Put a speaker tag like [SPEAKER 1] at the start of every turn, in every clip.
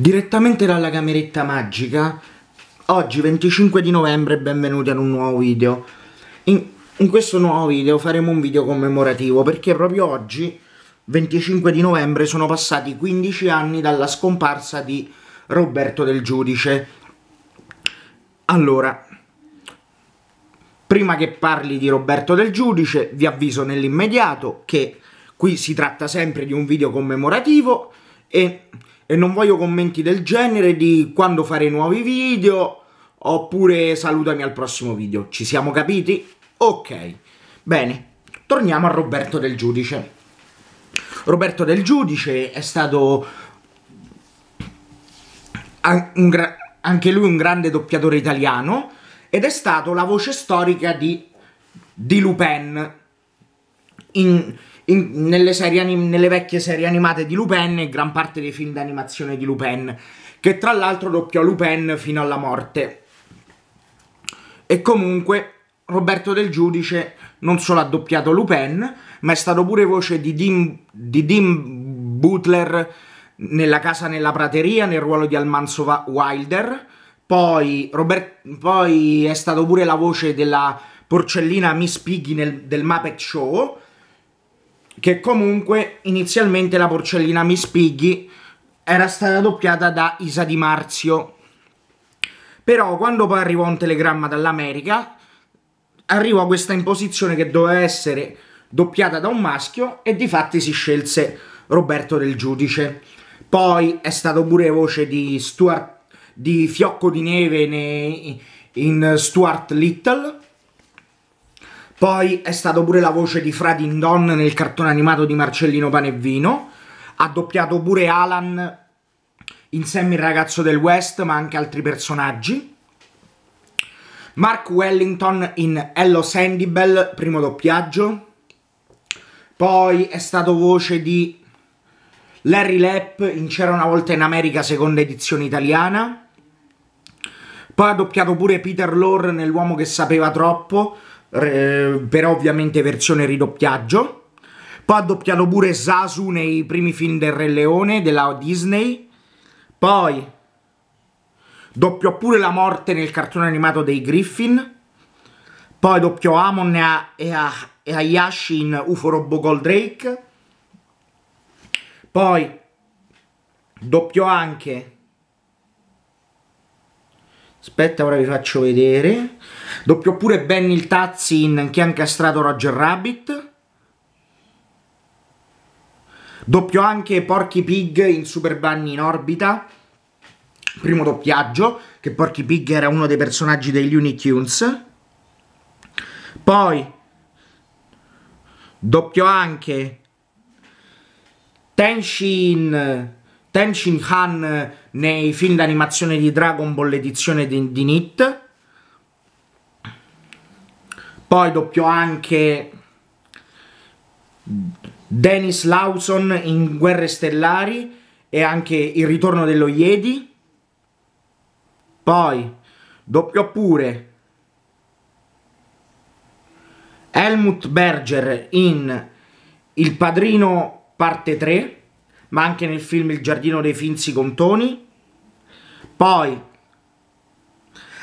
[SPEAKER 1] Direttamente dalla cameretta magica, oggi 25 di novembre benvenuti ad un nuovo video. In, in, questo nuovo video faremo un video commemorativo perché proprio oggi, 25 di novembre, sono passati 15 anni dalla scomparsa di Roberto del Giudice. Allora, prima che parli di Roberto del Giudice vi avviso nell'immediato che qui si tratta sempre di un video commemorativo e e non voglio commenti del genere di quando fare nuovi video oppure salutami al prossimo video. Ci siamo capiti? Ok. Bene, torniamo a Roberto del Giudice. Roberto del Giudice è stato anche lui un grande doppiatore italiano ed è stato la voce storica di, di Lupin in, in, nelle, serie anim- nelle vecchie serie animate di Lupin e gran parte dei film d'animazione di Lupin, che tra l'altro doppiò Lupin fino alla morte. E comunque Roberto del Giudice non solo ha doppiato Lupin, ma è stato pure voce di Dean, di Dean Butler nella casa nella prateria nel ruolo di Almanzo Wilder. Poi, Robert- poi, è stato pure la voce della porcellina Miss Piggy nel, del Muppet Show che comunque inizialmente la porcellina Miss Piggy era stata doppiata da Isa Di Marzio. Però quando poi arrivò un telegramma dall'America, arrivò questa imposizione che doveva essere doppiata da un maschio e di fatti si scelse Roberto del Giudice. Poi è stato pure voce di, Stuart, di Fiocco di Neve nei, in Stuart Little poi è stato pure la voce di Fred Don nel cartone animato di Marcellino Panevino. Ha doppiato pure Alan in Sam il ragazzo del West, ma anche altri personaggi. Mark Wellington in Hello Sandibel, primo doppiaggio. Poi è stato voce di Larry Lepp in C'era una volta in America, seconda edizione italiana. Poi ha doppiato pure Peter Lore nell'uomo che sapeva troppo, eh, però ovviamente versione ridoppiaggio. Poi ha doppiato pure Sasu nei primi film del Re Leone della Disney. Poi doppiò pure la morte nel cartone animato dei Griffin. Poi doppiò Amon e, a, e, a, e Hayashi in UFO Robo Goldrake. Poi doppiò anche aspetta ora vi faccio vedere doppio pure Benny il Tazzi in Chi ha incastrato Roger Rabbit doppio anche Porky Pig in Super Bunny in orbita primo doppiaggio che Porky Pig era uno dei personaggi degli Unitunes poi doppio anche Tenshin Ten Han nei film d'animazione di Dragon Ball edizione di, di Nit. Poi doppio anche Dennis Lawson in Guerre Stellari e anche Il ritorno dello Jedi. Poi doppio pure Helmut Berger in Il padrino parte 3 ma anche nel film Il giardino dei finzi contoni. Poi,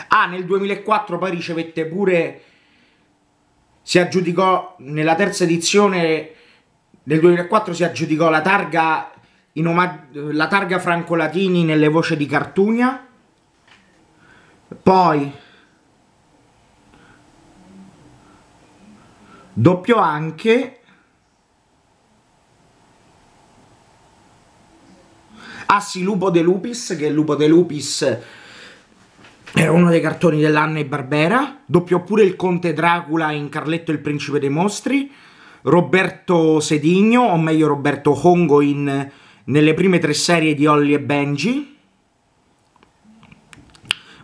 [SPEAKER 1] ah, nel 2004 poi ricevette pure, si aggiudicò nella terza edizione, nel 2004 si aggiudicò la targa, omag- la targa Franco Latini nelle voci di Cartugna. Poi, doppio anche Assi ah Lupo de Lupis, che Lupo de Lupis era uno dei cartoni dell'Anna e Barbera, doppio pure il Conte Dracula in Carletto il Principe dei Mostri, Roberto Sedigno, o meglio Roberto Hongo in, nelle prime tre serie di Holly e Benji.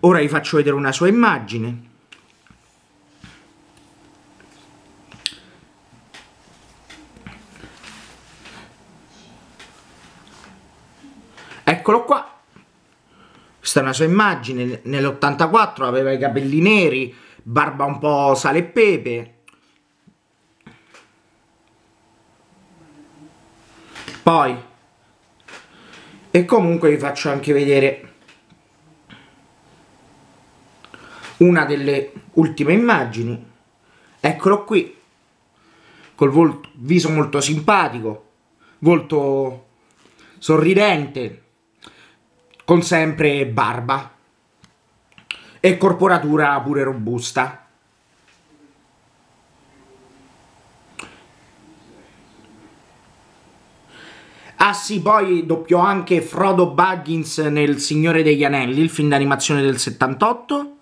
[SPEAKER 1] Ora vi faccio vedere una sua immagine. eccolo qua questa è una sua immagine nell'84 aveva i capelli neri barba un po' sale e pepe poi e comunque vi faccio anche vedere una delle ultime immagini eccolo qui col volto, viso molto simpatico volto sorridente con sempre barba e corporatura pure robusta. Ah sì, poi doppiò anche Frodo Buggins nel Signore degli Anelli, il film d'animazione del 78.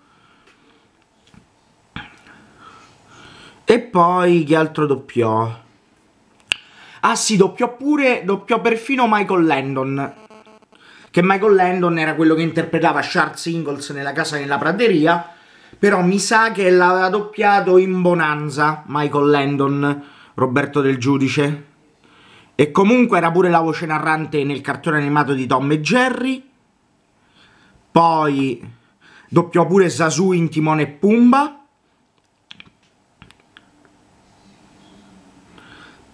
[SPEAKER 1] E poi che altro doppiò? Ah sì, doppiò pure, doppiò perfino Michael Landon che Michael Landon era quello che interpretava Charles Ingalls nella casa nella prateria, però mi sa che l'aveva doppiato in Bonanza Michael Landon, Roberto del Giudice. E comunque era pure la voce narrante nel cartone animato di Tom e Jerry. Poi doppiò pure Sasu in Timone e Pumba.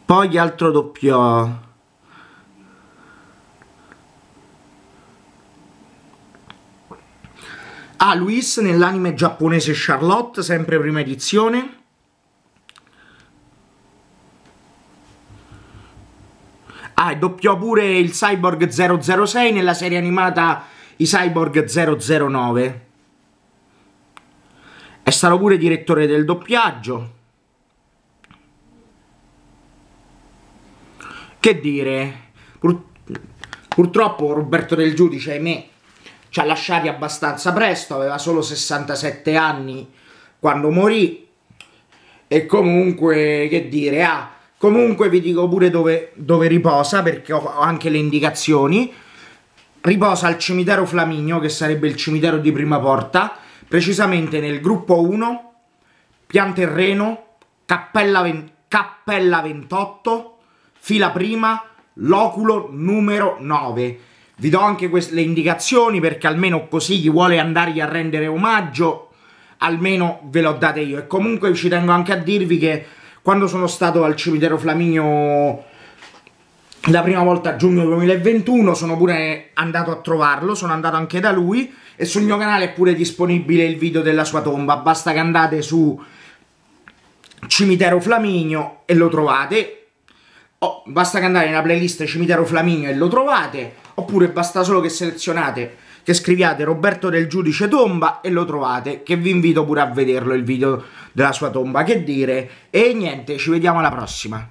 [SPEAKER 1] Poi che altro doppiò? Ah, Luis nell'anime giapponese Charlotte, sempre prima edizione. Ah, e doppiò pure il Cyborg 006 nella serie animata I Cyborg 009. È stato pure direttore del doppiaggio. Che dire? Pur... Purtroppo Roberto del Giudice, ahimè, ci ha lasciati abbastanza presto, aveva solo 67 anni quando morì e comunque che dire ah, comunque vi dico pure dove, dove riposa perché ho anche le indicazioni riposa al cimitero Flaminio che sarebbe il cimitero di prima porta precisamente nel gruppo 1 pian terreno cappella, cappella 28 fila prima loculo numero 9 vi do anche le indicazioni perché almeno così chi vuole andargli a rendere omaggio, almeno ve l'ho date io. E comunque ci tengo anche a dirvi che quando sono stato al cimitero Flaminio la prima volta a giugno 2021 sono pure andato a trovarlo, sono andato anche da lui e sul mio canale è pure disponibile il video della sua tomba, basta che andate su Cimitero Flaminio e lo trovate. Oh, basta che andate nella playlist Cimitero Flaminio e lo trovate oppure basta solo che selezionate che scriviate Roberto del Giudice Tomba e lo trovate, che vi invito pure a vederlo il video della sua tomba, che dire, e niente, ci vediamo alla prossima.